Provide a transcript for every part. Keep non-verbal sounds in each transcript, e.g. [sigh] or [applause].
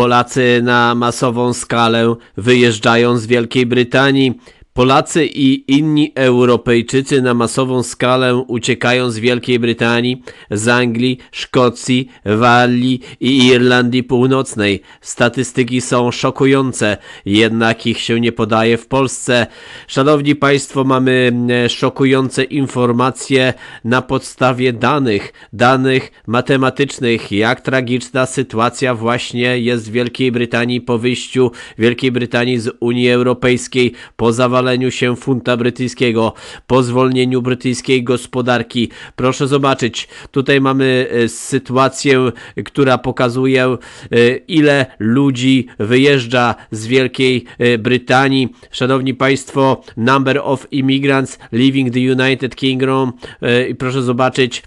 Polacy na masową skalę wyjeżdżają z Wielkiej Brytanii Polacy i inni Europejczycy na masową skalę uciekają z Wielkiej Brytanii, z Anglii, Szkocji, Walii i Irlandii Północnej. Statystyki są szokujące, jednak ich się nie podaje w Polsce. Szanowni Państwo, mamy e, szokujące informacje na podstawie danych, danych matematycznych, jak tragiczna sytuacja właśnie jest w Wielkiej Brytanii po wyjściu Wielkiej Brytanii z Unii Europejskiej, po zawarciu zawaleniu się funta brytyjskiego, po zwolnieniu brytyjskiej gospodarki. Proszę zobaczyć, tutaj mamy e, sytuację, która pokazuje, e, ile ludzi wyjeżdża z Wielkiej e, Brytanii. Szanowni Państwo, number of immigrants leaving the United Kingdom. proszę zobaczyć,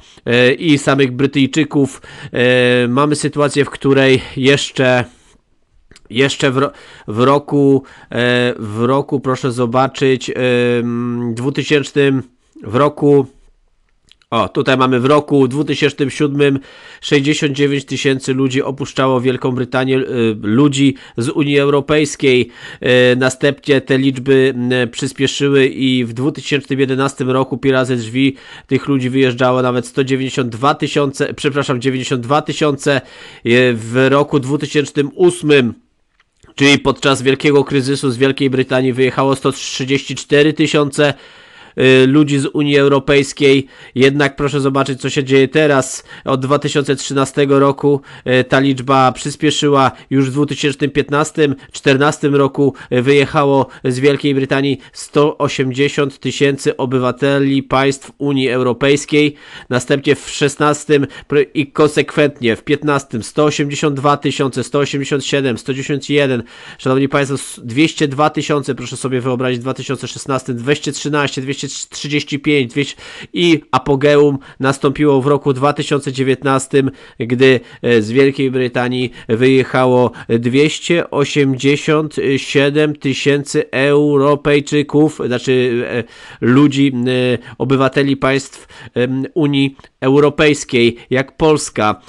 i samych Brytyjczyków. Mamy sytuację, w której jeszcze jeszcze w, ro w roku, e, w roku, proszę zobaczyć, e, 2000, w roku o, tutaj mamy w roku 2007 69 tysięcy ludzi opuszczało Wielką Brytanię, e, ludzi z Unii Europejskiej. E, następnie te liczby przyspieszyły i w 2011 roku pira razy drzwi tych ludzi wyjeżdżało nawet 192 tysiące, przepraszam, 92 tysiące. E, w roku 2008 czyli podczas wielkiego kryzysu z Wielkiej Brytanii wyjechało 134 tysiące, Y, ludzi z Unii Europejskiej. Jednak proszę zobaczyć, co się dzieje teraz. Od 2013 roku y, ta liczba przyspieszyła. Już w 2015-2014 roku y, wyjechało z Wielkiej Brytanii 180 tysięcy obywateli państw Unii Europejskiej. Następnie w 16 i konsekwentnie w 15 182 tysiące, 187, 191. Szanowni Państwo, 202 tysiące, proszę sobie wyobrazić, w 2016, 213, 200 235 i apogeum nastąpiło w roku 2019, gdy e, z Wielkiej Brytanii wyjechało 287 tysięcy Europejczyków, znaczy e, ludzi, e, obywateli państw Unii Europejskiej, jak Polska.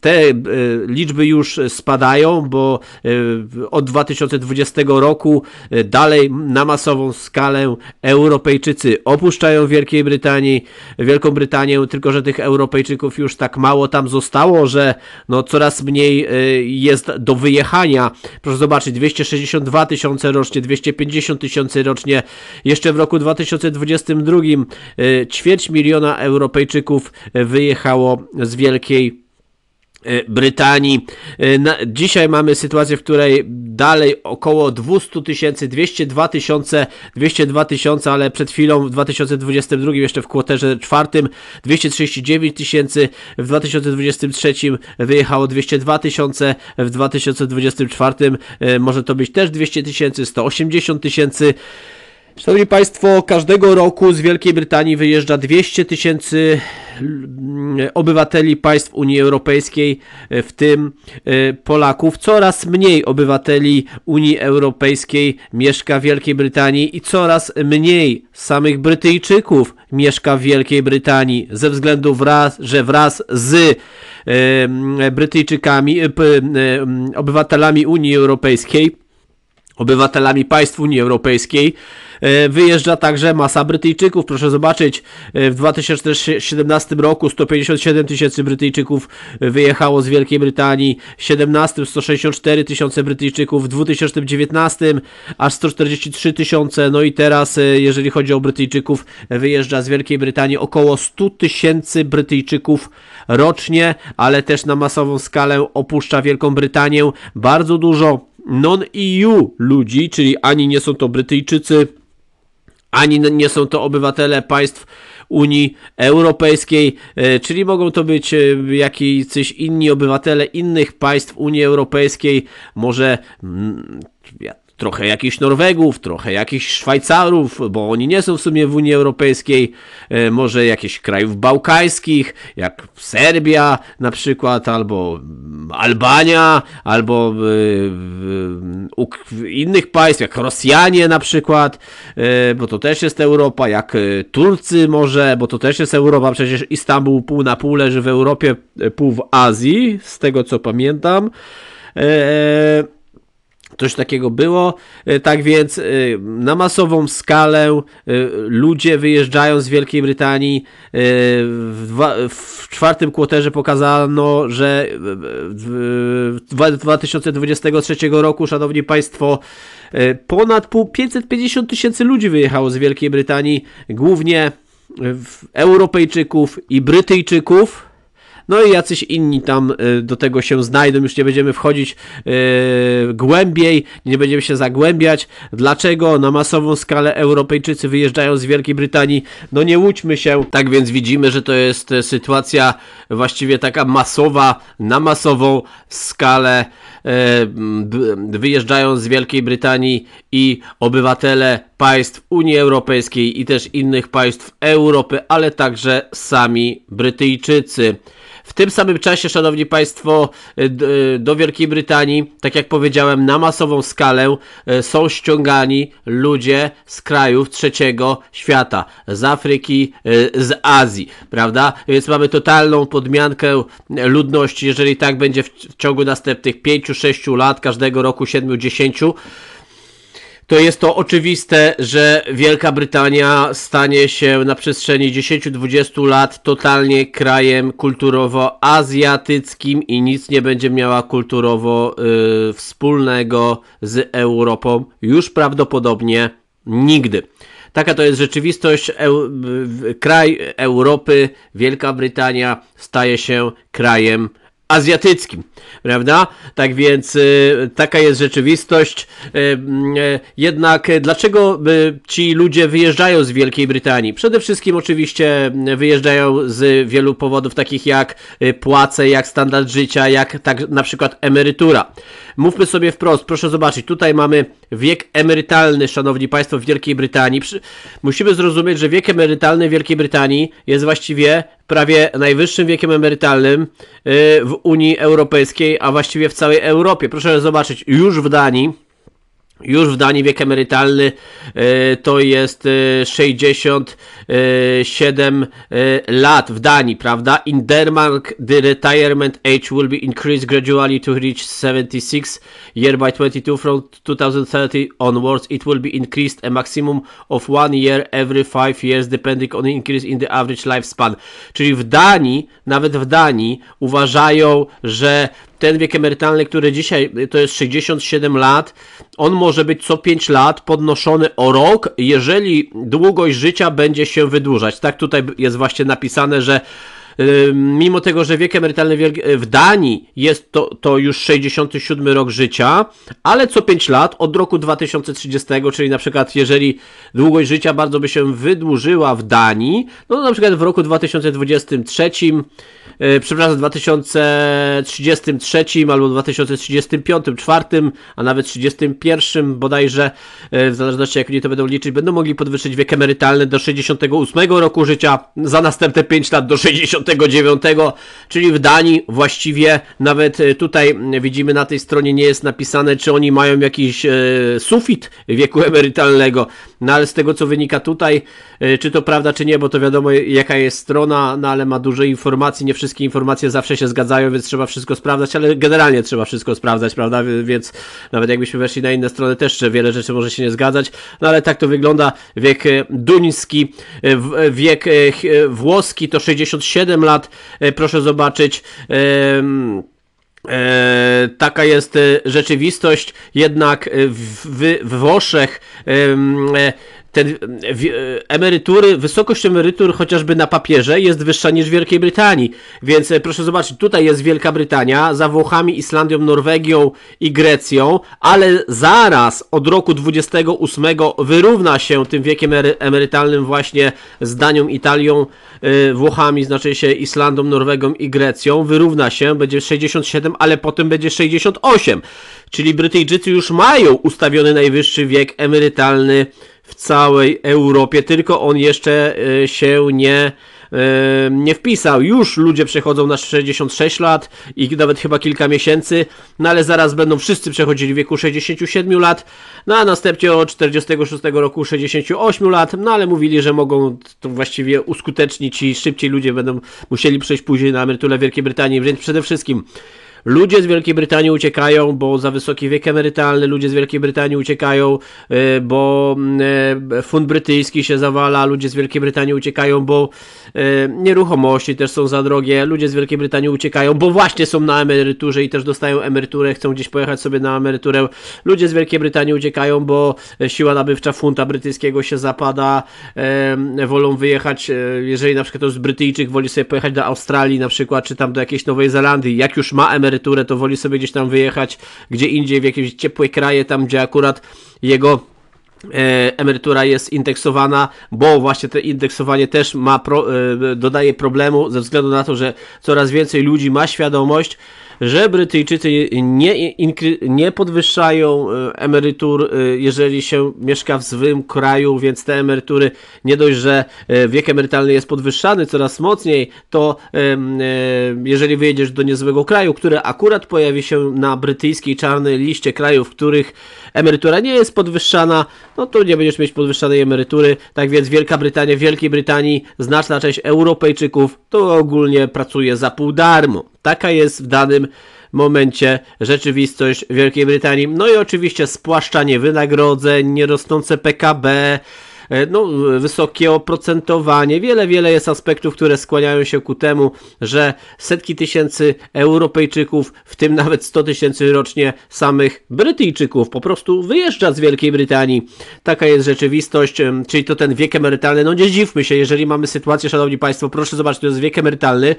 Te liczby już spadają, bo od 2020 roku dalej na masową skalę europejczyków Europejczycy opuszczają Wielkiej Brytanii, Wielką Brytanię, tylko że tych Europejczyków już tak mało tam zostało, że no coraz mniej y, jest do wyjechania. Proszę zobaczyć, 262 tysiące rocznie, 250 tysięcy rocznie. Jeszcze w roku 2022 y, ćwierć miliona Europejczyków y, wyjechało z Wielkiej Brytanii. E, Brytanii. E, dzisiaj mamy sytuację, w której dalej około 200 tysięcy, 202 tysiące, 202 tysiące, ale przed chwilą w 2022 jeszcze w kwoterze czwartym 239 tysięcy, w 2023 wyjechało 202 tysiące, w 2024 e, może to być też 200 tysięcy, 180 tysięcy. Szanowni Państwo, każdego roku z Wielkiej Brytanii wyjeżdża 200 tysięcy obywateli państw Unii Europejskiej, e, w tym e, Polaków. Coraz mniej obywateli Unii Europejskiej mieszka w Wielkiej Brytanii i coraz mniej samych Brytyjczyków mieszka w Wielkiej Brytanii ze względu, wraz, że wraz z e, Brytyjczykami, obywatelami Unii Europejskiej obywatelami państw Unii Europejskiej. E, wyjeżdża także masa Brytyjczyków. Proszę zobaczyć, e, w 2017 roku 157 tysięcy Brytyjczyków wyjechało z Wielkiej Brytanii, w 17 164 tysiące Brytyjczyków, w 2019 aż 143 tysiące. No i teraz, e, jeżeli chodzi o Brytyjczyków, wyjeżdża z Wielkiej Brytanii około 100 tysięcy Brytyjczyków rocznie, ale też na masową skalę opuszcza Wielką Brytanię. Bardzo dużo non-EU ludzi, czyli ani nie są to Brytyjczycy, ani nie są to obywatele państw Unii Europejskiej, e, czyli mogą to być e, jakiś inni obywatele innych państw Unii Europejskiej, może ja mm, trochę jakichś Norwegów, trochę jakichś Szwajcarów, bo oni nie są w sumie w Unii Europejskiej, e, może jakichś krajów bałkańskich, jak Serbia na przykład, albo mm, Albania, albo e, innych państw, jak Rosjanie na przykład, e, bo to też jest Europa, jak Turcy może, bo to też jest Europa, przecież Istanbul pół na pół leży w Europie, pół w Azji, z tego co pamiętam. Eee, Coś takiego było. E, tak więc e, na masową skalę e, ludzie wyjeżdżają z Wielkiej Brytanii. W, dwa, w czwartym kwoterze pokazano, że 2023 roku, szanowni państwo, ponad 550 tysięcy ludzi wyjechało z Wielkiej Brytanii, głównie Europejczyków i Brytyjczyków no i jacyś inni tam e, do tego się znajdą, już nie będziemy wchodzić e, głębiej, nie będziemy się zagłębiać, dlaczego na masową skalę Europejczycy wyjeżdżają z Wielkiej Brytanii, no nie łudźmy się, tak więc widzimy, że to jest e, sytuacja właściwie taka masowa, na masową skalę wyjeżdżają z Wielkiej Brytanii i obywatele państw Unii Europejskiej i też innych państw Europy, ale także sami Brytyjczycy. W tym samym czasie, szanowni państwo, y, y, do Wielkiej Brytanii, tak jak powiedziałem, na masową skalę y, są ściągani ludzie z krajów trzeciego świata, z Afryki, z Azji, prawda? Więc mamy totalną podmiankę ludności, jeżeli tak będzie w ciągu następnych 5-6 lat, każdego roku 7-10 to jest to oczywiste, że Wielka Brytania stanie się na przestrzeni 10-20 lat totalnie krajem kulturowo-azjatyckim i nic nie będzie miała kulturowo y, wspólnego z Europą już prawdopodobnie nigdy. Taka to jest rzeczywistość. E, kraj Europy, Wielka Brytania staje się krajem azjatyckim, prawda? Tak więc y, taka jest rzeczywistość. Y, mm, y, jednak dlaczego ci ludzie wyjeżdżają z Wielkiej Brytanii? Przede wszystkim oczywiście mm, wyjeżdżają z wielu powodów takich jak płace, jak standard życia, jak tak na przykład emerytura mówmy sobie wprost, proszę zobaczyć, tutaj mamy wiek emerytalny, szanowni państwo, w Wielkiej Brytanii. musimy zrozumieć, że wiek emerytalny w Wielkiej Brytanii jest właściwie prawie najwyższym wiekiem emerytalnym y, w Unii Europejskiej, a właściwie w całej Europie. Proszę zobaczyć, już w Danii już w Danii wiek emerytalny y, to jest 60 y, 7 e, lat w Danii, prawda? In Denmark the retirement age will be increased gradually to reach 76 year by 22 from 2030 onwards. It will be increased a maximum of one year every five years depending on the increase in the average lifespan. Czyli w Danii, nawet w Danii uważają, że ten wiek emerytalny, który dzisiaj to jest 67 lat, on może być co 5 lat podnoszony o rok, jeżeli długość życia będzie się wydłużać. Tak tutaj jest właśnie napisane, że mimo tego, że wiek emerytalny w Danii jest to, to już 67 rok życia, ale co 5 lat od roku 2030, czyli na przykład jeżeli długość życia bardzo by się wydłużyła w Danii, no na przykład w roku 2023 E, przepraszam, w 2033 albo 2035, 4, a nawet 31 bodajże, e, w zależności jak oni to będą liczyć, będą mogli podwyższyć wiek emerytalny do 68 roku życia, za następne 5 lat do 69, czyli w Danii właściwie nawet e, tutaj widzimy na tej stronie nie jest napisane, czy oni mają jakiś sufit wieku emerytalnego, no ale z tego co wynika tutaj, czy to prawda, czy nie, bo to wiadomo jaka jest strona, no ale ma dużo informacji, nie wszystko wszystkie informacje zawsze się zgadzają, więc trzeba wszystko sprawdzać, ale generalnie trzeba wszystko sprawdzać, prawda? Więc nawet jakbyśmy weszli na inne strony, też wiele rzeczy może się nie zgadzać, no ale tak to wygląda. Wiek e, duński, e, e, wiek włoski to 67 lat, proszę zobaczyć. E, taka jest rzeczywistość, jednak w, w Włoszech e, ten, mm, e, emerytury, wysokość emerytur chociażby na papierze jest wyższa niż w Wielkiej Brytanii. Więc e, proszę zobaczyć, tutaj jest Wielka Brytania, za Włochami, Islandią, Norwegią i Grecją, ale zaraz od roku 28 wyrówna się tym wiekiem emerytalnym właśnie z Danią, Italią, e, Włochami, znaczy się Islandą, Norwegią i Grecją. Wyrówna się, będzie 67, ale potem będzie 68. Czyli Brytyjczycy już mają ustawiony najwyższy wiek emerytalny w całej Europie, tylko on jeszcze e, się nie e, nie wpisał. Już ludzie przechodzą na 66 lat i nawet chyba kilka miesięcy, no ale zaraz będą wszyscy przechodzili w wieku 67 lat, no a następnie od 46 roku 68 lat, no ale mówili, że mogą to właściwie uskutecznić i szybciej ludzie będą musieli przejść później na emeryturę w Wielkiej Brytanii, więc przede wszystkim Ludzie z Wielkiej Brytanii uciekają, bo za wysoki wiek emerytalny, ludzie z Wielkiej Brytanii uciekają, e, bo e, fund brytyjski się zawala, ludzie z Wielkiej Brytanii uciekają, bo e, nieruchomości też są za drogie, ludzie z Wielkiej Brytanii uciekają, bo właśnie są na emeryturze i też dostają emeryturę, chcą gdzieś pojechać sobie na emeryturę. Ludzie z Wielkiej Brytanii uciekają, bo siła nabywcza funta brytyjskiego się zapada, wolą wyjechać, jeżeli na przykład to jest Brytyjczyk, woli sobie pojechać do Australii na przykład, czy tam do jakiejś Nowej Zelandii, jak już ma emeryturę, emeryturę, to woli sobie gdzieś tam wyjechać, gdzie indziej, w jakieś ciepłe kraje, tam gdzie akurat jego e, emerytura jest indeksowana, bo właśnie to indeksowanie też ma pro, e, dodaje problemu ze względu na to, że coraz więcej ludzi ma świadomość, że Brytyjczycy nie, nie podwyższają e, emerytur, e, jeżeli się mieszka w złym kraju, więc te emerytury nie dość, że e, wiek emerytalny jest podwyższany coraz mocniej, to jeżeli wyjedziesz do niezłego kraju, który akurat pojawi się na brytyjskiej czarnej liście krajów, w których emerytura nie jest podwyższana, no to nie będziesz mieć podwyższanej emerytury. Tak więc Wielka Brytania, w Wielkiej Brytanii znaczna część Europejczyków to ogólnie pracuje za pół darmo. Taka jest w danym momencie rzeczywistość Wielkiej Brytanii. No i oczywiście spłaszczanie wynagrodzeń, nierosnące PKB, E, no, wysokie oprocentowanie, wiele, wiele jest aspektów, które skłaniają się ku temu, że setki tysięcy Europejczyków, w tym nawet 100 tysięcy rocznie samych Brytyjczyków, po prostu wyjeżdża z Wielkiej Brytanii. Taka jest rzeczywistość, czyli to ten wiek emerytalny. No nie dziwmy się, jeżeli mamy sytuację, szanowni państwo, proszę zobaczyć, to jest wiek emerytalny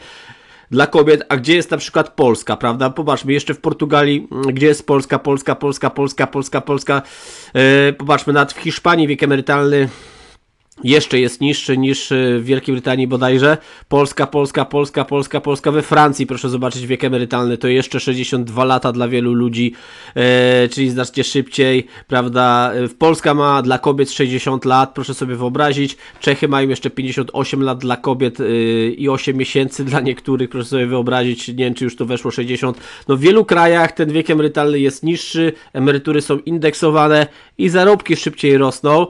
dla kobiet, a gdzie jest na przykład Polska, prawda? Popatrzmy, jeszcze w Portugalii, mm, gdzie jest Polska, Polska, Polska, Polska, Polska, Polska. Yy, popatrzmy, nawet w Hiszpanii wiek emerytalny jeszcze jest niższy niż y, w Wielkiej Brytanii bodajże. Polska, Polska, Polska, Polska, Polska. We Francji, proszę zobaczyć, wiek emerytalny to jeszcze 62 lata dla wielu ludzi, e, czyli znacznie szybciej, prawda? E, Polska ma dla kobiet 60 lat, proszę sobie wyobrazić. Czechy mają jeszcze 58 lat dla kobiet e, i 8 miesięcy dla niektórych, proszę sobie wyobrazić. Nie wiem, czy już to weszło 60. No w wielu krajach ten wiek emerytalny jest niższy, emerytury są indeksowane i zarobki szybciej rosną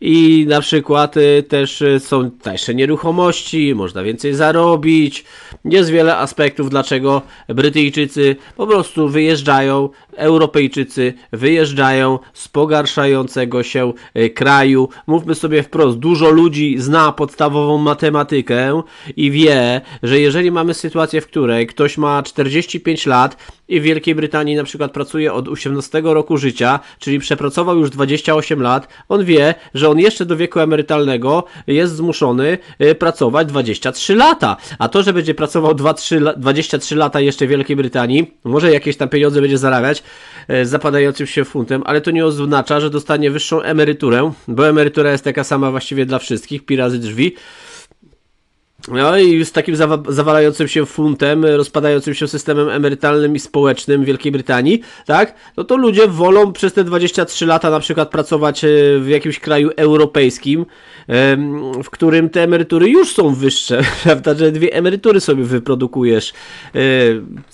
i na przykład y, też y, są tańsze nieruchomości, można więcej zarobić. Jest wiele aspektów, dlaczego Brytyjczycy po prostu wyjeżdżają, Europejczycy wyjeżdżają z pogarszającego się y, kraju. Mówmy sobie wprost, dużo ludzi zna podstawową matematykę i wie, że jeżeli mamy sytuację, w której ktoś ma 45 lat i w Wielkiej Brytanii na przykład pracuje od 18 roku życia, czyli przepracował już 28 lat, on wie, że on jeszcze do wieku emerytalnego jest zmuszony y, pracować 23 lata. A to, że będzie pracował 23, 23 lata jeszcze w Wielkiej Brytanii, może jakieś tam pieniądze będzie zarabiać z y, zapadającym się funtem, ale to nie oznacza, że dostanie wyższą emeryturę, bo emerytura jest taka sama właściwie dla wszystkich, pirazy drzwi. No i z takim zawa zawalającym się funtem, rozpadającym się systemem emerytalnym i społecznym Wielkiej Brytanii, tak? No to ludzie wolą przez te 23 lata na przykład pracować e, w jakimś kraju europejskim, w którym te emerytury już są wyższe, [laughs] prawda, że dwie emerytury sobie wyprodukujesz. E,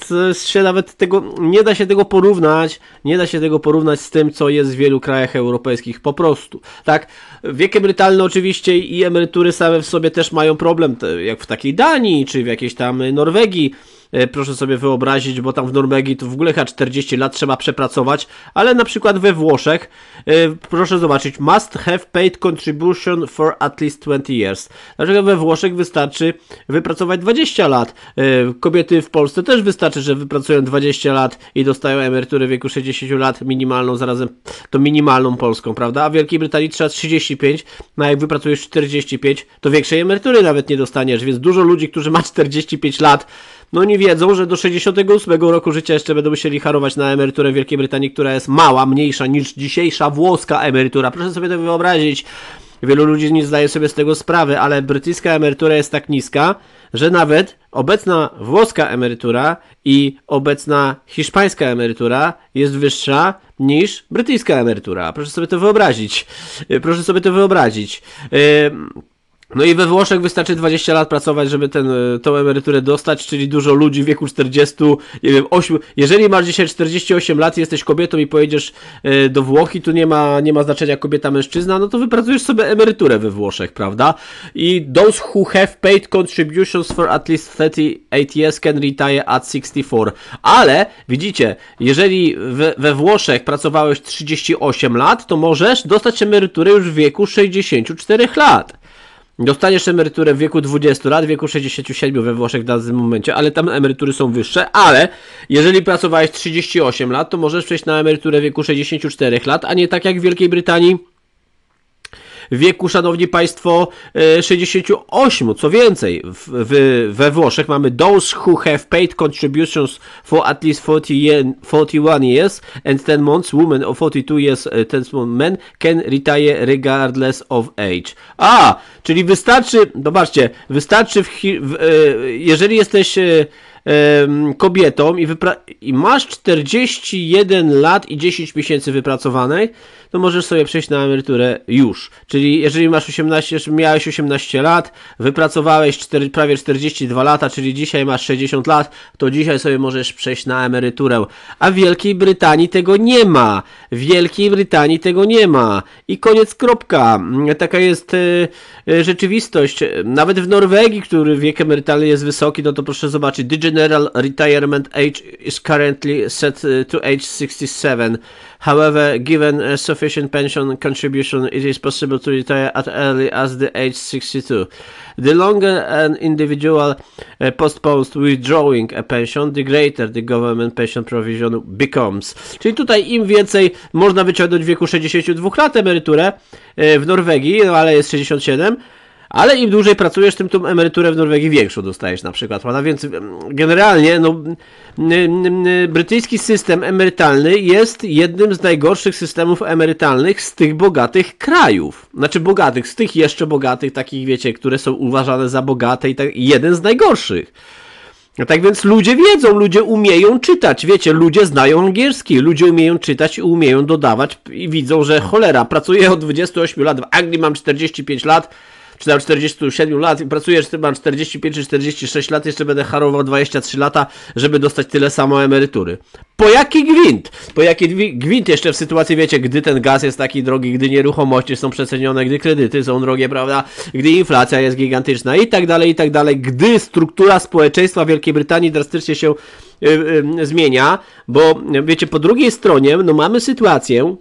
to się nawet tego, nie da się tego porównać, nie da się tego porównać z tym, co jest w wielu krajach europejskich, po prostu, tak. Wiek emerytalny oczywiście i emerytury same w sobie też mają problem, jak w takiej Danii, czy w jakiejś tam Norwegii, E, proszę sobie wyobrazić, bo tam w Norwegii to w ogóle chyba 40 lat trzeba przepracować, ale na przykład we Włoszech, e, proszę zobaczyć, must have paid contribution for at least 20 years. Dlaczego we Włoszech wystarczy wypracować 20 lat? E, kobiety w Polsce też wystarczy, że wypracują 20 lat i dostają emeryturę w wieku 60 lat minimalną, zarazem to minimalną polską, prawda? A w Wielkiej Brytanii trzeba 35, no a jak wypracujesz 45, to większej emerytury nawet nie dostaniesz, więc dużo ludzi, którzy ma 45 lat, no oni wiedzą, że do 68 roku życia jeszcze będą musieli harować na emeryturę w Wielkiej Brytanii, która jest mała, mniejsza niż dzisiejsza włoska emerytura. Proszę sobie to wyobrazić. Wielu ludzi nie zdaje sobie z tego sprawy, ale brytyjska emerytura jest tak niska, że nawet obecna włoska emerytura i obecna hiszpańska emerytura jest wyższa niż brytyjska emerytura. Proszę sobie to wyobrazić. Proszę sobie to wyobrazić. Yy... No i we Włoszech wystarczy 20 lat pracować, żeby ten, e, tą emeryturę dostać, czyli dużo ludzi w wieku 40, nie wiem, 8. Jeżeli masz dzisiaj 48 lat, jesteś kobietą i pojedziesz e, do Włochy, tu nie ma, nie ma znaczenia kobieta, mężczyzna, no to wypracujesz sobie emeryturę we Włoszech, prawda? I those who have paid contributions for at least 38 years can retire at 64. Ale, widzicie, jeżeli we, we Włoszech pracowałeś 38 lat, to możesz dostać emeryturę już w wieku 64 lat. Dostaniesz emeryturę w wieku 20 lat, w wieku 67 we Włoszech w danym momencie, ale tam emerytury są wyższe, ale jeżeli pracowałeś 38 lat, to możesz przejść na emeryturę w wieku 64 lat, a nie tak jak w Wielkiej Brytanii wieku, szanowni państwo, 68. E, co więcej, w, w, we Włoszech mamy those who have paid contributions for at least 41 years and 10 months, women of 42 years, 10 months, men can retire regardless of age. A, czyli wystarczy, zobaczcie, wystarczy, w, w, e, jeżeli jesteś e, kobietą i, i, masz 41 lat i 10 miesięcy wypracowanej, to możesz sobie przejść na emeryturę już. Czyli jeżeli masz 18, miałeś 18 lat, wypracowałeś 4, prawie 42 lata, czyli dzisiaj masz 60 lat, to dzisiaj sobie możesz przejść na emeryturę. A w Wielkiej Brytanii tego nie ma. W Wielkiej Brytanii tego nie ma. I koniec kropka. Taka jest y, y, rzeczywistość. Nawet w Norwegii, który wiek emerytalny jest wysoki, no to proszę zobaczyć. The general retirement age is currently set y, to age 67. However, given sufficient pension contribution, it is possible to retire as early as the age 62. The longer an individual uh, postpones withdrawing a pension, the greater the government pension provision becomes. Czyli tutaj im więcej można wyciągnąć w wieku 62 lat emeryturę e, w Norwegii, no ale jest 67, ale im dłużej pracujesz, tym tą emeryturę w Norwegii większą dostajesz na przykład, prawda? Więc generalnie no, brytyjski system emerytalny jest jednym z najgorszych systemów emerytalnych z tych bogatych krajów. Znaczy bogatych, z tych jeszcze bogatych, takich wiecie, które są uważane za bogate i tak, jeden z najgorszych. No tak więc ludzie wiedzą, ludzie umieją czytać, wiecie, ludzie znają angielski, ludzie umieją czytać i umieją dodawać i widzą, że cholera, pracuję od 28 lat, w Anglii mam 45 lat, czy tam 47 lat, pracujesz, mam 45 czy 46 lat, jeszcze będę harował 23 lata, żeby dostać tyle samo emerytury. Po jaki gwint? Po jaki gwint jeszcze w sytuacji, wiecie, gdy ten gaz jest taki drogi, gdy nieruchomości są przecenione, gdy kredyty są drogie, prawda, gdy inflacja jest gigantyczna i tak dalej, i tak dalej, gdy struktura społeczeństwa Wielkiej Brytanii drastycznie się y, y, zmienia, bo wiecie, po drugiej stronie, no mamy sytuację,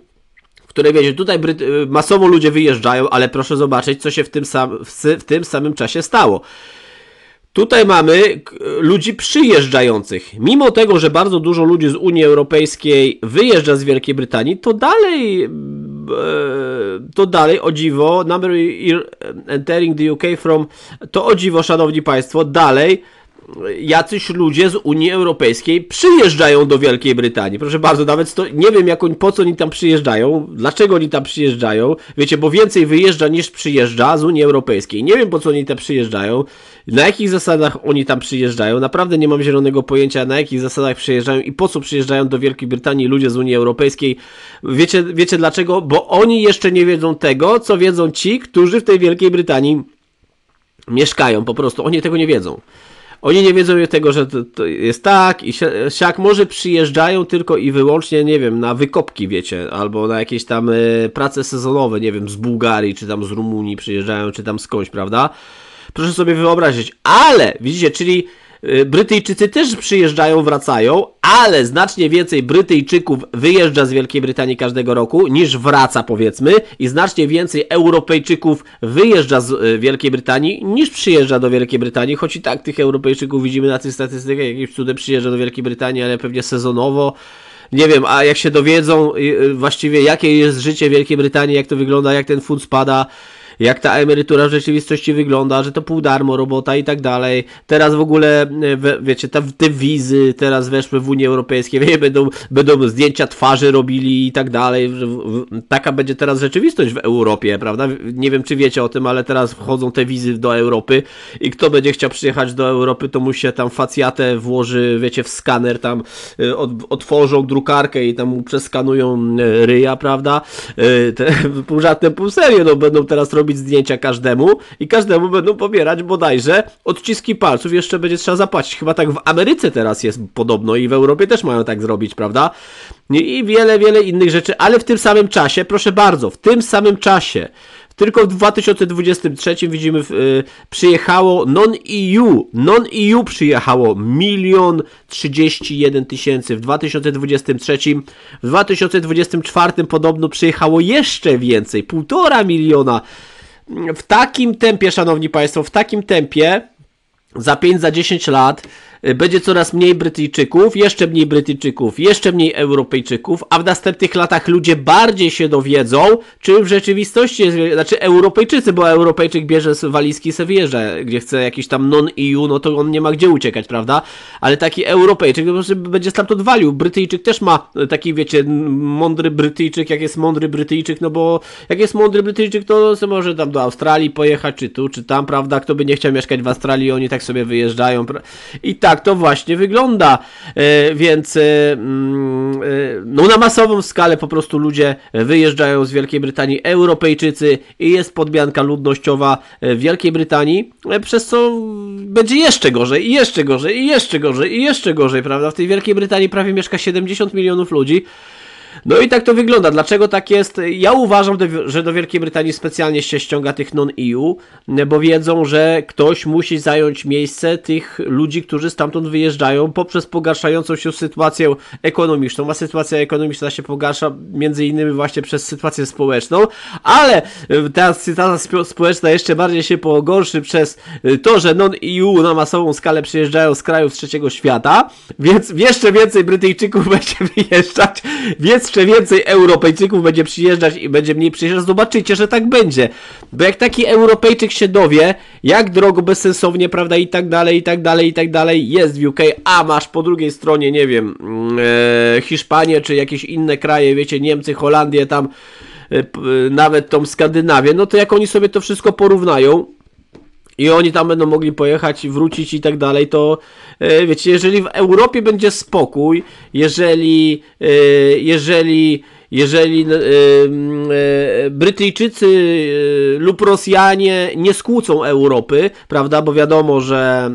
które wiecie, tutaj y, masowo ludzie wyjeżdżają, ale proszę zobaczyć, co się w tym, sam w, w tym samym czasie stało. Tutaj mamy ludzi przyjeżdżających. Mimo tego, że bardzo dużo ludzi z Unii Europejskiej wyjeżdża z Wielkiej Brytanii, to dalej e, to dalej o dziwo number entering the UK from to o dziwo, szanowni państwo, dalej jacyś ludzie z Unii Europejskiej przyjeżdżają do Wielkiej Brytanii. Proszę bardzo, nawet sto, nie wiem jak po co oni tam przyjeżdżają, dlaczego oni tam przyjeżdżają. Wiecie, bo więcej wyjeżdża niż przyjeżdża z Unii Europejskiej. Nie wiem po co oni tam przyjeżdżają, na jakich zasadach oni tam przyjeżdżają. Naprawdę nie mam zielonego pojęcia na jakich zasadach przyjeżdżają i po co przyjeżdżają do Wielkiej Brytanii ludzie z Unii Europejskiej. Wiecie, wiecie dlaczego? Bo oni jeszcze nie wiedzą tego, co wiedzą ci, którzy w tej Wielkiej Brytanii mieszkają po prostu. Oni tego nie wiedzą. Oni nie wiedzą tego, że to, to jest tak i siak. Może przyjeżdżają tylko i wyłącznie, nie wiem, na wykopki, wiecie, albo na jakieś tam y, prace sezonowe, nie wiem, z Bułgarii, czy tam z Rumunii przyjeżdżają, czy tam skądś, prawda? Proszę sobie wyobrazić. Ale, widzicie, czyli Y, Brytyjczycy też przyjeżdżają, wracają, ale znacznie więcej Brytyjczyków wyjeżdża z Wielkiej Brytanii każdego roku niż wraca, powiedzmy, i znacznie więcej Europejczyków wyjeżdża z y, Wielkiej Brytanii niż przyjeżdża do Wielkiej Brytanii, choć i tak tych Europejczyków widzimy na tych statystykach, jakimś cudem przyjeżdża do Wielkiej Brytanii, ale pewnie sezonowo. Nie wiem, a jak się dowiedzą y, właściwie jakie jest życie Wielkiej Brytanii, jak to wygląda, jak ten fund spada, jak ta emerytura w rzeczywistości wygląda, że to pół darmo robota i tak dalej. Teraz w ogóle, e, wiecie, te, wizy teraz weszły w Unię Europejską, [laughs] wie, będą, będą zdjęcia twarzy robili i tak dalej. Taka będzie teraz rzeczywistość w Europie, prawda? Nie wiem, czy wiecie o tym, ale teraz wchodzą te wizy do Europy i kto będzie chciał przyjechać do Europy, to mu się tam facjatę włoży, wiecie, w skaner, tam e, otworzą drukarkę i tam mu przeskanują e, ryja, prawda? Te, pół [laughs] żartem, pół serio, no będą teraz robić robić zdjęcia każdemu i każdemu będą pobierać bodajże odciski palców, jeszcze będzie trzeba zapłacić. Chyba tak w Ameryce teraz jest podobno i w Europie też mają tak zrobić, prawda? I wiele, wiele innych rzeczy, ale w tym samym czasie, proszę bardzo, w tym samym czasie tylko w 2023 widzimy, yy, przyjechało non-EU, non-EU przyjechało milion 31 tysięcy w 2023, w 2024 podobno przyjechało jeszcze więcej, półtora miliona w takim tempie, szanowni państwo, w takim tempie za 5, za 10 lat Y, będzie coraz mniej Brytyjczyków, jeszcze mniej Brytyjczyków, jeszcze mniej Europejczyków, a w następnych latach ludzie bardziej się dowiedzą, czy w rzeczywistości jest, znaczy Europejczycy, bo Europejczyk bierze walizki i se wyjeżdża, gdzie chce jakiś tam non-EU, no to on nie ma gdzie uciekać, prawda? Ale taki Europejczyk no, będzie stamtąd walił. Brytyjczyk też ma y, taki, wiecie, mądry Brytyjczyk, jak jest mądry Brytyjczyk, no bo jak jest mądry Brytyjczyk, to może tam do Australii pojechać, czy tu, czy tam, prawda? Kto by nie chciał mieszkać w Australii, oni tak sobie wyjeżdżają i tak tak to właśnie wygląda. E, więc e, mm, e, no, na masową skalę po prostu ludzie wyjeżdżają z Wielkiej Brytanii, Europejczycy i jest podmianka ludnościowa w Wielkiej Brytanii, przez co będzie jeszcze gorzej, i jeszcze gorzej, i jeszcze gorzej, i jeszcze gorzej, prawda? W tej Wielkiej Brytanii prawie mieszka 70 milionów ludzi. No i tak to wygląda. Dlaczego tak jest? Ja uważam, że do Wielkiej Brytanii specjalnie się ściąga tych non-EU, bo wiedzą, że ktoś musi zająć miejsce tych ludzi, którzy stamtąd wyjeżdżają poprzez pogarszającą się sytuację ekonomiczną. A sytuacja ekonomiczna się pogarsza między innymi właśnie przez sytuację społeczną, ale e, ta sytuacja społeczna jeszcze bardziej się pogorszy przez e, to, że non-EU na masową skalę przyjeżdżają z krajów trzeciego świata, więc jeszcze więcej Brytyjczyków [laughs] będzie wyjeżdżać, więc jeszcze więcej Europejczyków będzie przyjeżdżać i będzie mniej przyjeżdżać, zobaczycie, że tak będzie. Bo jak taki Europejczyk się dowie, jak drogo, bezsensownie, prawda, i tak dalej, i tak dalej, i tak dalej jest w UK, a masz po drugiej stronie, nie wiem, mm, e, Hiszpanię, czy jakieś inne kraje, wiecie, Niemcy, Holandię, tam e, nawet tą Skandynawię, no to jak oni sobie to wszystko porównają, i oni tam będą mogli pojechać, wrócić i tak dalej, to e, wiecie, jeżeli w Europie będzie spokój, jeżeli, e, jeżeli, jeżeli e, Brytyjczycy lub Rosjanie nie skłócą Europy, prawda, bo wiadomo, że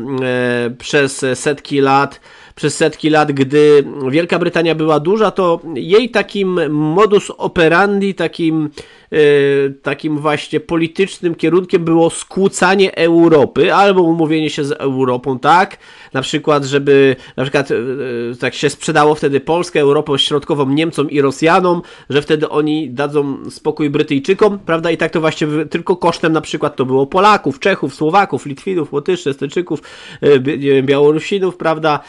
przez setki lat przez setki lat, gdy Wielka Brytania była duża, to jej takim modus operandi, takim E, takim właśnie politycznym kierunkiem było skłócanie Europy albo umówienie się z Europą, tak? Na przykład, żeby na przykład e, e, tak się sprzedało wtedy Polskę, Europę Środkową Niemcom i Rosjanom, że wtedy oni dadzą spokój Brytyjczykom, prawda? I tak to właśnie tylko kosztem na przykład to było Polaków, Czechów, Słowaków, Litwinów, Łotyszy, Estyczyków, Białorusinów, prawda?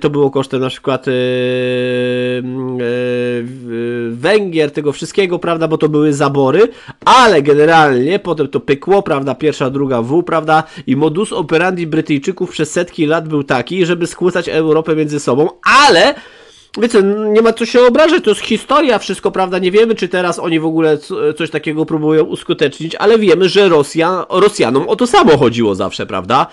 To było kosztem na przykład Węgier, tego wszystkiego, prawda? Bo to były zabory ale generalnie potem to pykło, prawda, pierwsza, druga W, prawda, i modus operandi Brytyjczyków przez setki lat był taki, żeby skłócać Europę między sobą, ale Wiecie, nie ma co się obrażać, to jest historia, wszystko, prawda? Nie wiemy, czy teraz oni w ogóle coś takiego próbują uskutecznić, ale wiemy, że Rosja, Rosjanom o to samo chodziło zawsze, prawda?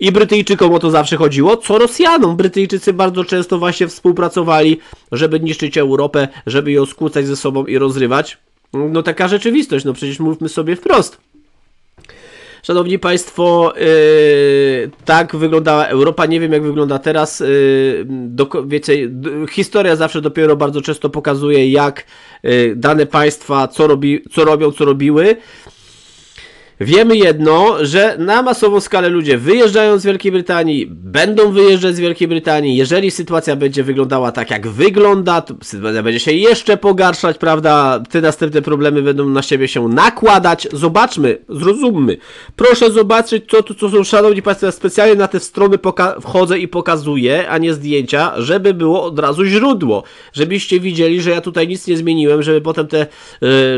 I Brytyjczykom o to zawsze chodziło, co Rosjanom. Brytyjczycy bardzo często właśnie współpracowali, żeby niszczyć Europę, żeby ją skłócać ze sobą i rozrywać no taka rzeczywistość, no przecież mówmy sobie wprost. Szanowni Państwo, yy, tak wyglądała Europa. Nie wiem, jak wygląda teraz. Yy, do, wiecie, historia zawsze dopiero bardzo często pokazuje, jak yy, dane państwa, co, robi, co robią, co robiły. Wiemy jedno, że na masową skalę ludzie wyjeżdżają z Wielkiej Brytanii, będą wyjeżdżać z Wielkiej Brytanii. Jeżeli sytuacja będzie wyglądała tak, jak wygląda, to sytuacja będzie się jeszcze pogarszać, prawda? Te następne problemy będą na siebie się nakładać. Zobaczmy, zrozummy. Proszę zobaczyć, co tu co są, szanowni państwo. Ja specjalnie na te strony wchodzę i pokazuję, a nie zdjęcia, żeby było od razu źródło. Żebyście widzieli, że ja tutaj nic nie zmieniłem, żeby potem te,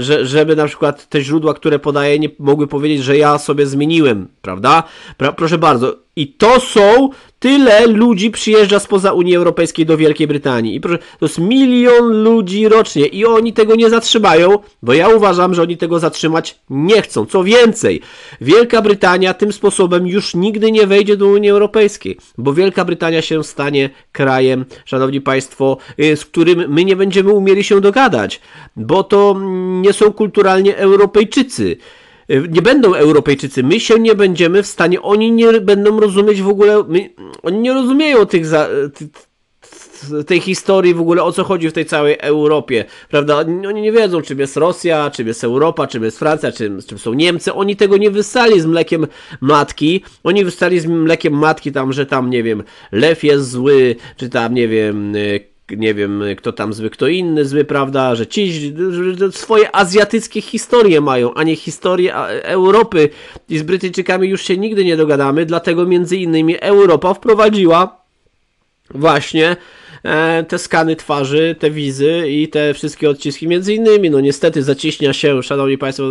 y, żeby na przykład te źródła, które podaję, nie mogły powiedzieć, powiedzieć, że ja sobie zmieniłem, prawda? Pra proszę bardzo. I to są tyle ludzi przyjeżdża spoza Unii Europejskiej do Wielkiej Brytanii. I proszę, to jest milion ludzi rocznie i oni tego nie zatrzymają, bo ja uważam, że oni tego zatrzymać nie chcą. Co więcej, Wielka Brytania tym sposobem już nigdy nie wejdzie do Unii Europejskiej, bo Wielka Brytania się stanie krajem, szanowni państwo, y, z którym my nie będziemy umieli się dogadać, bo to mm, nie są kulturalnie Europejczycy. Y, nie będą Europejczycy, my się nie będziemy w stanie, oni nie będą rozumieć w ogóle, my, oni nie rozumieją tych za, y, ty, tej historii w ogóle o co chodzi w tej całej Europie, prawda? Oni nie wiedzą, czym jest Rosja, czym jest Europa, czym jest Francja, czym, czym są Niemcy. Oni tego nie wystali z mlekiem matki. Oni wystali z mlekiem matki tam, że tam, nie wiem, lew jest zły, czy tam, nie wiem, y, nie wiem, kto tam zły, kto inny zły, prawda, że ci że swoje azjatyckie historie mają, a nie historie Europy i z Brytyjczykami już się nigdy nie dogadamy, dlatego między innymi Europa wprowadziła właśnie e, te skany twarzy, te wizy i te wszystkie odciski między innymi, no niestety zaciśnia się, szanowni państwo,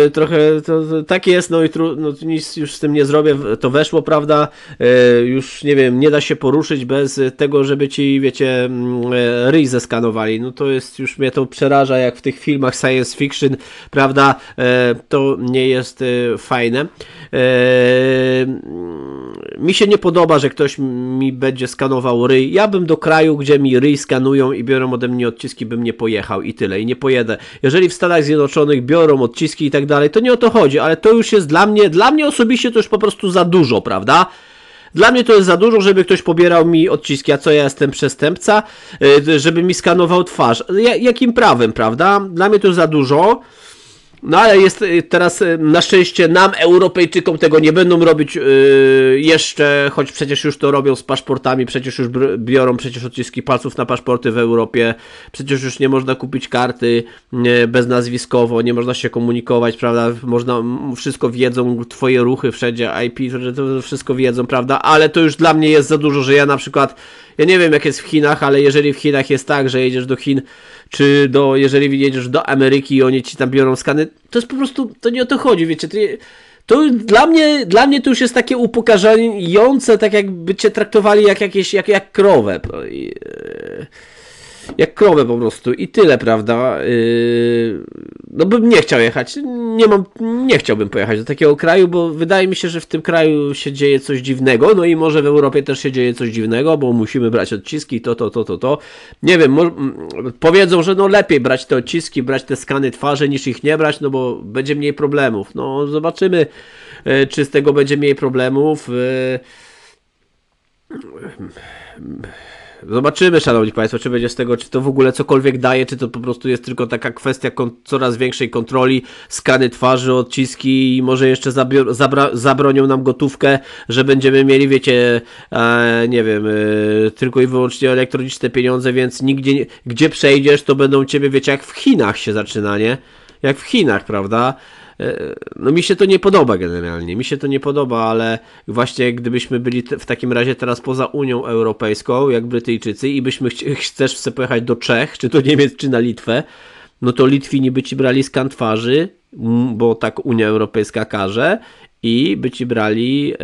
E, trochę to, to, tak jest, no i tru, no, nic już z tym nie zrobię, to weszło, prawda? E, już nie wiem, nie da się poruszyć bez e, tego, żeby ci, wiecie, mm, ryj zeskanowali. No to jest, już mnie to przeraża, jak w tych filmach science fiction, prawda? To nie jest fajne. Mm, mi się nie podoba, że ktoś mi będzie skanował ryj. Ja bym do kraju, gdzie mi ryj skanują i biorą ode mnie odciski, bym nie pojechał i tyle, i nie pojedę. Jeżeli w Stanach Zjednoczonych biorą odciski, i tak dalej, to nie o to chodzi, ale to już jest dla mnie, dla mnie osobiście to już po prostu za dużo, prawda? Dla mnie to jest za dużo, żeby ktoś pobierał mi odciski, a co ja jestem przestępca, y, żeby mi skanował twarz. Jakim prawem, prawda? Dla mnie to jest za dużo. No ale jest y, teraz y, na szczęście nam, Europejczykom, tego nie będą robić yy, jeszcze, choć przecież już to robią z paszportami, przecież już biorą przecież odciski palców na paszporty w Europie, przecież już nie można kupić karty yy, beznazwiskowo, nie można się komunikować, prawda? Można, wszystko wiedzą, twoje ruchy wszędzie, IP, to wszystko wiedzą, prawda? Ale to już dla mnie jest za dużo, że ja na przykład, ja nie wiem jak jest w Chinach, ale jeżeli w Chinach jest tak, że jedziesz do Chin, czy do, jeżeli jedziesz do Ameryki i oni ci tam biorą skany, to jest po prostu, to nie o to chodzi, wiecie, to, to dla mnie, dla mnie to już jest takie upokarzające, tak jakby cię traktowali jak jakieś, jak, jak krowę. No i, yy jak krowę po prostu i tyle, prawda? Yy, no bym nie chciał jechać, nie mam, nie chciałbym pojechać do takiego kraju, bo wydaje mi się, że w tym kraju się dzieje coś dziwnego, no i może w Europie też się dzieje coś dziwnego, bo musimy brać odciski, to, to, to, to, to. Nie wiem, powiedzą, że no lepiej brać te odciski, brać te skany twarzy, niż ich nie brać, no bo będzie mniej problemów. No zobaczymy, yy, czy z tego będzie mniej problemów. Yy, Zobaczymy, szanowni państwo, czy będzie z tego, czy to w ogóle cokolwiek daje, czy to po prostu jest tylko taka kwestia coraz większej kontroli, skany twarzy, odciski i może jeszcze zabronią nam gotówkę, że będziemy mieli, wiecie, e, nie wiem, e, tylko i wyłącznie elektroniczne pieniądze, więc nigdzie, gdzie przejdziesz, to będą ciebie, wiecie, jak w Chinach się zaczyna, nie? Jak w Chinach, prawda? E, no mi się to nie podoba generalnie, mi się to nie podoba, ale właśnie gdybyśmy byli w takim razie teraz poza Unią Europejską, jak Brytyjczycy, i byśmy chcesz chce pojechać do Czech, czy do Niemiec, czy na Litwę, no to Litwini by ci brali skan twarzy, bo tak Unia Europejska każe, i by ci brali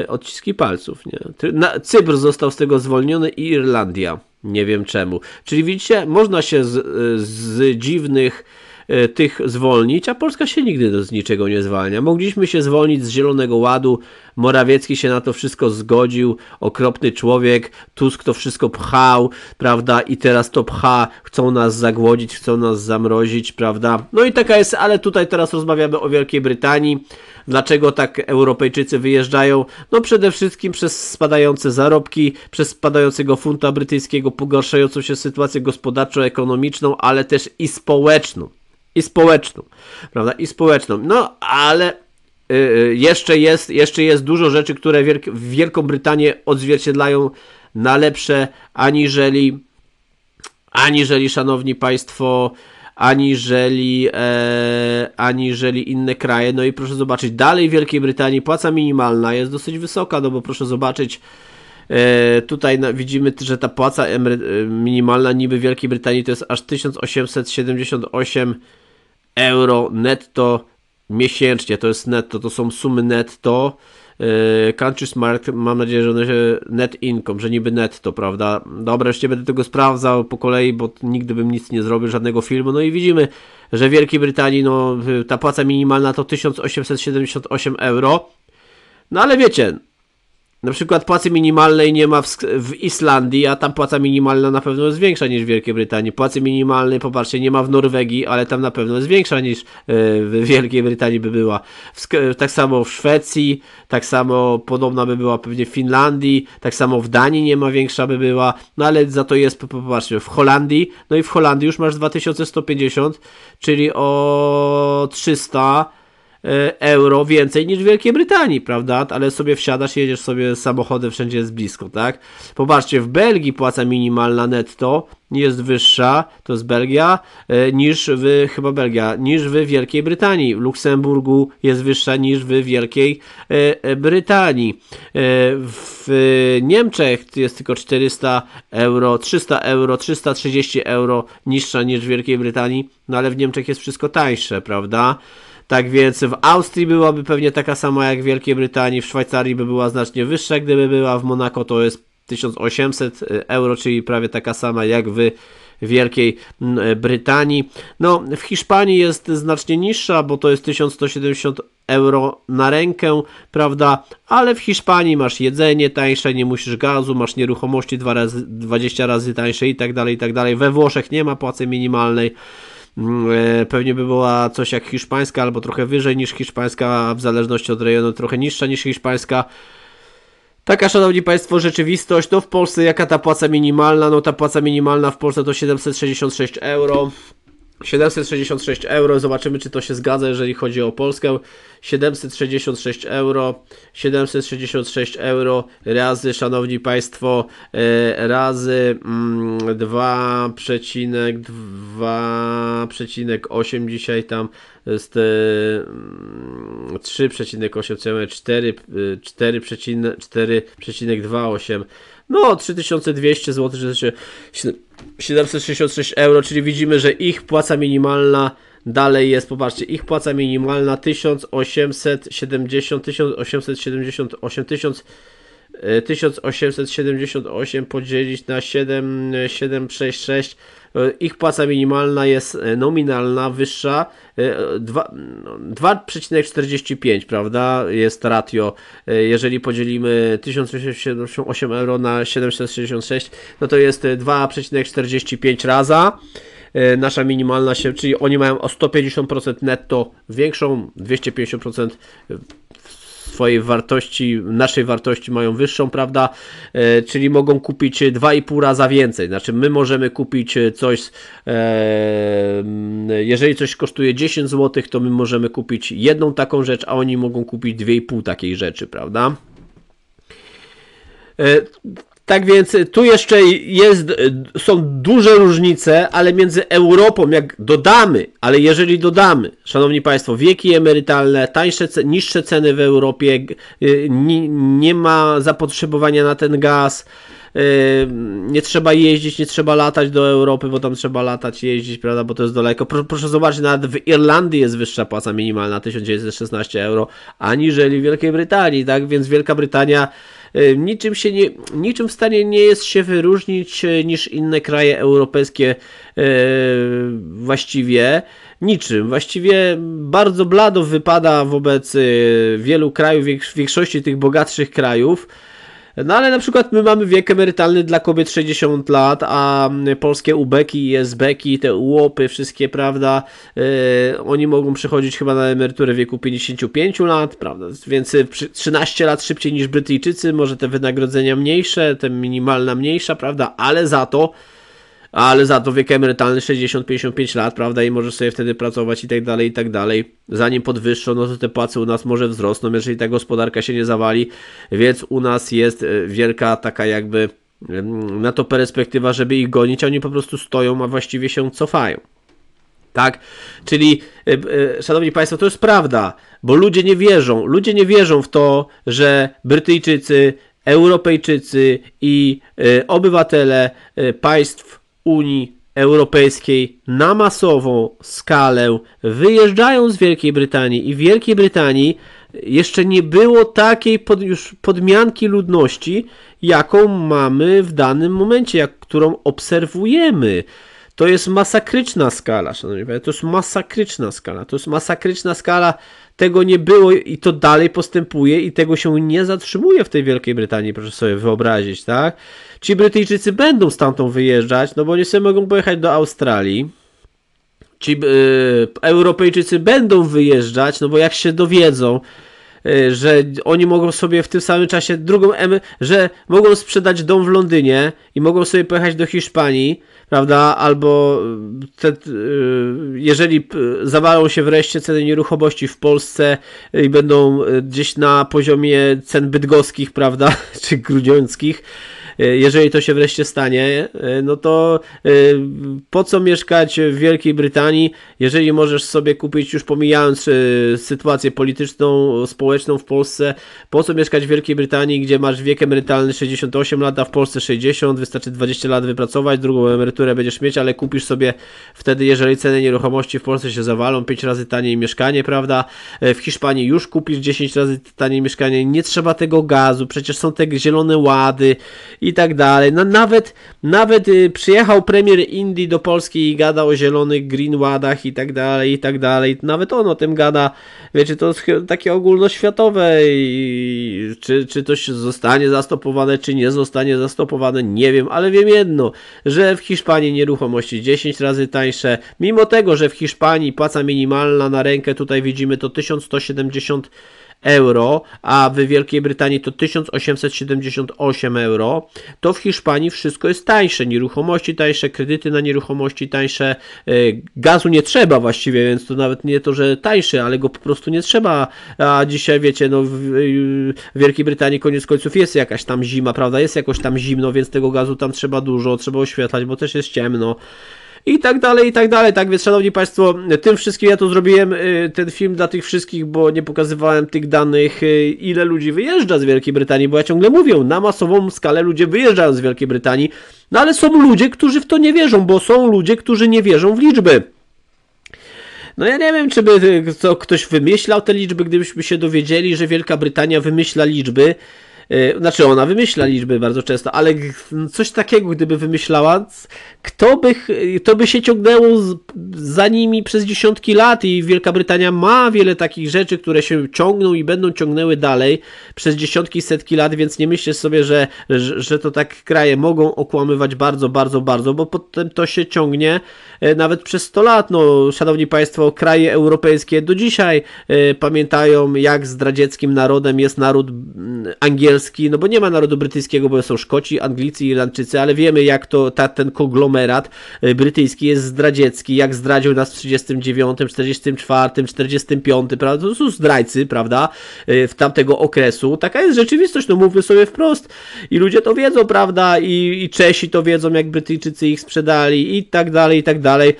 e, odciski palców. Nie? Na, Cypr został z tego zwolniony i Irlandia. Nie wiem czemu. Czyli widzicie, można się z, z dziwnych E, tych zwolnić, a Polska się nigdy z niczego nie zwalnia. Mogliśmy się zwolnić z Zielonego Ładu, Morawiecki się na to wszystko zgodził, okropny człowiek, Tusk to wszystko pchał, prawda, i teraz to pcha, chcą nas zagłodzić, chcą nas zamrozić, prawda. No i taka jest, ale tutaj teraz rozmawiamy o Wielkiej Brytanii. Dlaczego tak Europejczycy wyjeżdżają? No przede wszystkim przez spadające zarobki, przez spadającego funta brytyjskiego, pogarszającą się sytuację gospodarczo-ekonomiczną, ale też i społeczną i społeczną, prawda? I społeczną. No, ale y, y, jeszcze, jest, jeszcze jest dużo rzeczy, które Wielk Wielką Brytanię odzwierciedlają na lepsze, aniżeli, aniżeli szanowni państwo, aniżeli, e, aniżeli inne kraje. No i proszę zobaczyć, dalej w Wielkiej Brytanii płaca minimalna jest dosyć wysoka, no bo proszę zobaczyć, e, tutaj na, widzimy, że ta płaca e, minimalna niby w Wielkiej Brytanii to jest aż 1878 euro netto miesięcznie. To jest netto, to są sumy netto. Yy, Country Smart, mam nadzieję, że one się net income, że niby netto, prawda? Dobra, jeszcze będę tego sprawdzał po kolei, bo nigdy bym nic nie zrobił, żadnego filmu. No i widzimy, że w Wielkiej Brytanii no, ta płaca minimalna to 1878 euro. No ale wiecie, na przykład płacy minimalnej nie ma w, w, Islandii, a tam płaca minimalna na pewno jest większa niż w Wielkiej Brytanii. Płacy minimalnej, popatrzcie, nie ma w Norwegii, ale tam na pewno jest większa niż e, w Wielkiej Brytanii by była. W, e, tak samo w Szwecji, tak samo podobna by była pewnie w Finlandii, tak samo w Danii nie ma większa by była, no ale za to jest, popatrzcie, w Holandii, no i w Holandii już masz 2150, czyli o 300 E, euro więcej niż w Wielkiej Brytanii, prawda? Ale sobie wsiadasz, jedziesz sobie samochodem, wszędzie jest blisko, tak? Popatrzcie, w Belgii płaca minimalna netto jest wyższa, to jest Belgia, e, niż w, chyba Belgia, niż w Wielkiej Brytanii. W Luksemburgu jest wyższa niż w Wielkiej e, Brytanii. W Niemczech jest tylko 400 euro, 300 euro, 330 euro niższa niż w Wielkiej Brytanii, no ale w Niemczech jest wszystko tańsze, prawda? Tak więc w Austrii byłaby pewnie taka sama jak w Wielkiej Brytanii, w Szwajcarii by była znacznie wyższa, gdyby była, w Monako to jest 1800 e, euro, czyli prawie taka sama jak w Wielkiej e, Brytanii. No, w Hiszpanii jest znacznie niższa, bo to jest 1170 euro na rękę, prawda? Ale w Hiszpanii masz jedzenie tańsze, nie musisz gazu, masz nieruchomości dwa razy, 20 razy tańsze i tak dalej, i tak dalej. We Włoszech nie ma płacy minimalnej. Mm, e, pewnie by była coś jak hiszpańska, albo trochę wyżej niż hiszpańska, w zależności od rejonu trochę niższa niż hiszpańska. Taka, szanowni Państwo, rzeczywistość. No w Polsce jaka ta płaca minimalna? No ta płaca minimalna w Polsce to 766 euro. 766 euro, zobaczymy czy to się zgadza, jeżeli chodzi o Polskę. 766 euro, 766 euro razy, szanowni państwo, e, razy 2,2,8 mm, dzisiaj tam jest 3,8, e, 4,28. Mm, no 3200 zł, czyli 766 euro, czyli widzimy, że ich płaca minimalna dalej jest, popatrzcie, ich płaca minimalna 1870, 1878, 1000 1878 podzielić na 7, 766 E, ich płaca minimalna jest e, nominalna wyższa 2,45, e, no, prawda? Jest ratio. Jeżeli podzielimy 1878 euro na 766, no to jest 2,45 raza nasza minimalna się, czyli oni mają o 150% netto większą, 250% swojej wartości, naszej wartości mają wyższą, prawda? E, czyli mogą kupić 2,5 razy więcej. Znaczy, my możemy kupić coś, e, mm, jeżeli coś kosztuje 10 zł, to my możemy kupić jedną taką rzecz, a oni mogą kupić 2,5 takiej rzeczy, prawda? E, tak więc y, tu jeszcze jest, y, są duże różnice, ale między Europą, jak dodamy, ale jeżeli dodamy, szanowni państwo, wieki emerytalne, tańsze, niższe ceny w Europie, y, nie, nie ma zapotrzebowania na ten gaz, nie trzeba jeździć, nie trzeba latać do Europy, bo tam trzeba latać, jeździć, prawda, bo to jest daleko. Proszę, proszę zobaczyć, nawet w Irlandii jest wyższa płaca minimalna 1916 euro, aniżeli w Wielkiej Brytanii, tak, więc Wielka Brytania E, niczym, się nie, niczym w stanie nie jest się wyróżnić e, niż inne kraje europejskie e, właściwie niczym. Właściwie bardzo blado wypada wobec wielu krajów, większości tych bogatszych krajów. No ale na przykład my mamy wiek emerytalny dla kobiet 60 lat, a mm, polskie ubeki, esbeki, te łopy, wszystkie, prawda, yy, oni mogą przychodzić chyba na emeryturę w wieku 55 lat, prawda, więc 13 y, lat szybciej niż Brytyjczycy, może te wynagrodzenia mniejsze, te minimalna mniejsza, prawda, ale za to ale za to wiek emerytalny 60-55 lat, prawda, i możesz sobie wtedy pracować i tak dalej, i tak dalej. Zanim podwyższą, no to te płace u nas może wzrosną, jeżeli ta gospodarka się nie zawali, więc u nas jest e, wielka taka jakby na to perspektywa, żeby ich gonić, a oni po prostu stoją, a właściwie się cofają. Tak? Czyli, e, e, szanowni państwo, to jest prawda, bo ludzie nie wierzą. Ludzie nie wierzą w to, że Brytyjczycy, Europejczycy i obywatele państw Unii Europejskiej na masową skalę wyjeżdżają z Wielkiej Brytanii i w Wielkiej Brytanii jeszcze nie było takiej pod, już podmianki ludności, jaką mamy w danym momencie, jak, którą obserwujemy. To jest masakryczna skala, szanowni państwo, to jest masakryczna skala, to jest masakryczna skala tego nie było i to dalej postępuje i tego się nie zatrzymuje w tej Wielkiej Brytanii, proszę sobie wyobrazić, tak? Ci Brytyjczycy będą stamtąd wyjeżdżać, no bo oni sobie mogą pojechać do Australii, ci e, Europejczycy będą wyjeżdżać, no bo jak się dowiedzą, e, że oni mogą sobie w tym samym czasie drugą M, że mogą sprzedać dom w Londynie i mogą sobie pojechać do Hiszpanii, prawda? Albo y, te, y, jeżeli y, zawalą się wreszcie ceny nieruchomości w Polsce i będą gdzieś na poziomie cen bydgoskich, [laughs] prawda? Czy grudziąckich, E, jeżeli to się wreszcie stanie, e, no to e, po co mieszkać w Wielkiej Brytanii, jeżeli możesz sobie kupić, już pomijając sytuację polityczną, społeczną w Polsce, po co mieszkać w Wielkiej Brytanii, gdzie masz wiek emerytalny 68 lat, a w Polsce 60, wystarczy 20 lat wypracować, drugą emeryturę będziesz mieć, ale kupisz sobie wtedy, jeżeli ceny nieruchomości w Polsce się zawalą, 5 razy taniej mieszkanie, prawda? W Hiszpanii już kupisz 10 razy taniej mieszkanie, nie trzeba tego gazu, przecież są te zielone łady i tak dalej. No, nawet nawet y, przyjechał premier Indii do Polski i gada o zielonych greenwadach i tak dalej, i tak dalej. Nawet on o tym gada. Wiecie, to jest takie ogólnoświatowe i czy, czy to zostanie zastopowane, czy nie zostanie zastopowane, nie wiem, ale wiem jedno, że w Hiszpanii nieruchomości 10 razy tańsze, mimo tego, że w Hiszpanii płaca minimalna na rękę, tutaj widzimy to 1170 euro, a w Wielkiej Brytanii to 1878 euro, to w Hiszpanii wszystko jest tańsze, nieruchomości tańsze, kredyty na nieruchomości tańsze, e, gazu nie trzeba właściwie, więc to nawet nie to, że tańsze, ale go po prostu nie trzeba, a dzisiaj wiecie, no w Wielkiej Brytanii koniec końców jest jakaś tam zima, prawda, jest jakoś tam zimno, więc tego gazu tam trzeba dużo, trzeba oświetlać, bo też jest ciemno, i tak dalej, i tak dalej. Tak więc, szanowni państwo, tym wszystkim ja tu zrobiłem y, ten film dla tych wszystkich, bo nie pokazywałem tych danych, y, ile ludzi wyjeżdża z Wielkiej Brytanii, bo ja ciągle mówię, na masową skalę ludzie wyjeżdżają z Wielkiej Brytanii, no ale są ludzie, którzy w to nie wierzą, bo są ludzie, którzy nie wierzą w liczby. No ja nie wiem, czy by to y, ktoś wymyślał te liczby, gdybyśmy się dowiedzieli, że Wielka Brytania wymyśla liczby. E, znaczy ona wymyśla liczby bardzo często, ale coś takiego gdyby wymyślała, kto by, to by się ciągnęło za nimi przez dziesiątki lat i Wielka Brytania ma wiele takich rzeczy, które się ciągną i będą ciągnęły dalej przez dziesiątki, setki lat, więc nie myślę sobie, że, że, to tak kraje mogą okłamywać bardzo, bardzo, bardzo, bo potem to się ciągnie e, nawet przez 100 lat. No, szanowni Państwo, kraje europejskie do dzisiaj e, pamiętają, jak z radzieckim narodem jest naród angielski, no bo nie ma narodu brytyjskiego, bo są Szkoci, Anglicy, Irlandczycy, ale wiemy jak to ta, ten konglomerat y, brytyjski jest zdradziecki, jak zdradził nas w 39, 44, 45, prawda? To są zdrajcy, prawda? Y, w tamtego okresu. Taka jest rzeczywistość, no mówmy sobie wprost. I ludzie to wiedzą, prawda? I, i Czesi to wiedzą, jak Brytyjczycy ich sprzedali i tak dalej, i tak dalej.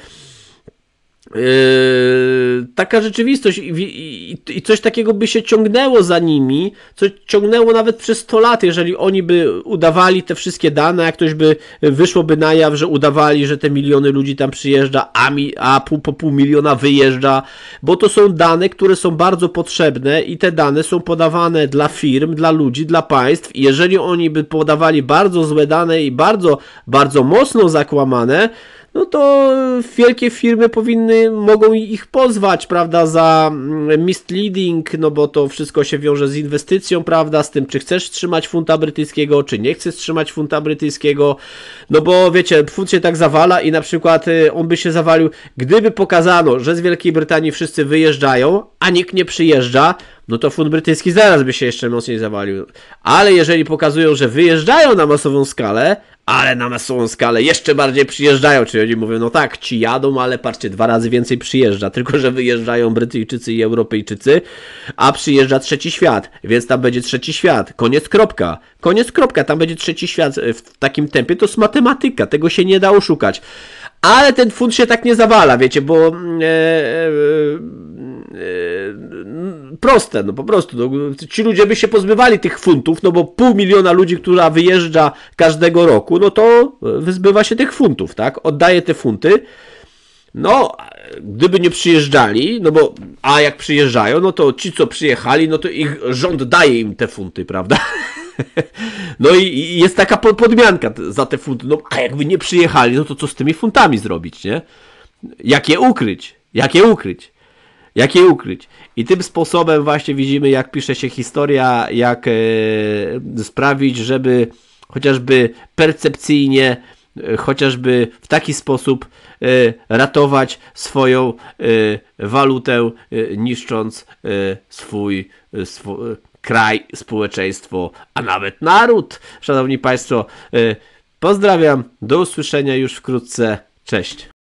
Yy, taka rzeczywistość I, i, i, coś takiego by się ciągnęło za nimi, co ciągnęło nawet przez 100 lat, jeżeli oni by udawali te wszystkie dane, jak ktoś by wyszłoby na jaw, że udawali, że te miliony ludzi tam przyjeżdża, a, mi, a pół, po pół miliona wyjeżdża, bo to są dane, które są bardzo potrzebne i te dane są podawane dla firm, dla ludzi, dla państw jeżeli oni by podawali bardzo złe dane i bardzo, bardzo mocno zakłamane, no to wielkie firmy powinny, mogą ich pozwać, prawda, za mm, misleading, no bo to wszystko się wiąże z inwestycją, prawda, z tym, czy chcesz trzymać funta brytyjskiego, czy nie chcesz trzymać funta brytyjskiego, no bo wiecie, funt się tak zawala i na przykład y, on by się zawalił, gdyby pokazano, że z Wielkiej Brytanii wszyscy wyjeżdżają, a nikt nie przyjeżdża, no to fund brytyjski zaraz by się jeszcze mocniej zawalił. Ale jeżeli pokazują, że wyjeżdżają na masową skalę, ale na masową skalę jeszcze bardziej przyjeżdżają, czyli oni mówią, no tak, ci jadą, ale patrzcie, dwa razy więcej przyjeżdża, tylko że wyjeżdżają Brytyjczycy i Europejczycy, a przyjeżdża trzeci świat, więc tam będzie trzeci świat, koniec kropka, koniec kropka, tam będzie trzeci świat w takim tempie, to jest matematyka, tego się nie da oszukać ale ten fund się tak nie zawala, wiecie, bo mm, e, e, e, proste, no po prostu, no, ci ludzie by się pozbywali tych funtów, no bo pół miliona ludzi, która wyjeżdża każdego roku, no to wyzbywa się tych funtów, tak, oddaje te funty, no, gdyby nie przyjeżdżali, no bo, a jak przyjeżdżają, no to ci, co przyjechali, no to ich rząd daje im te funty, prawda? [laughs] [laughs] No i jest taka podmianka za te funty. No a jakby nie przyjechali, no to co z tymi funtami zrobić, nie? Jak je ukryć? Jak je ukryć? Jak je ukryć? I tym sposobem właśnie widzimy, jak pisze się historia, jak e, sprawić, żeby chociażby percepcyjnie, e, chociażby w taki sposób e, ratować swoją walutę, niszcząc swój, swój kraj, społeczeństwo, a nawet naród. Szanowni Państwo, y, pozdrawiam, do usłyszenia już wkrótce. Cześć.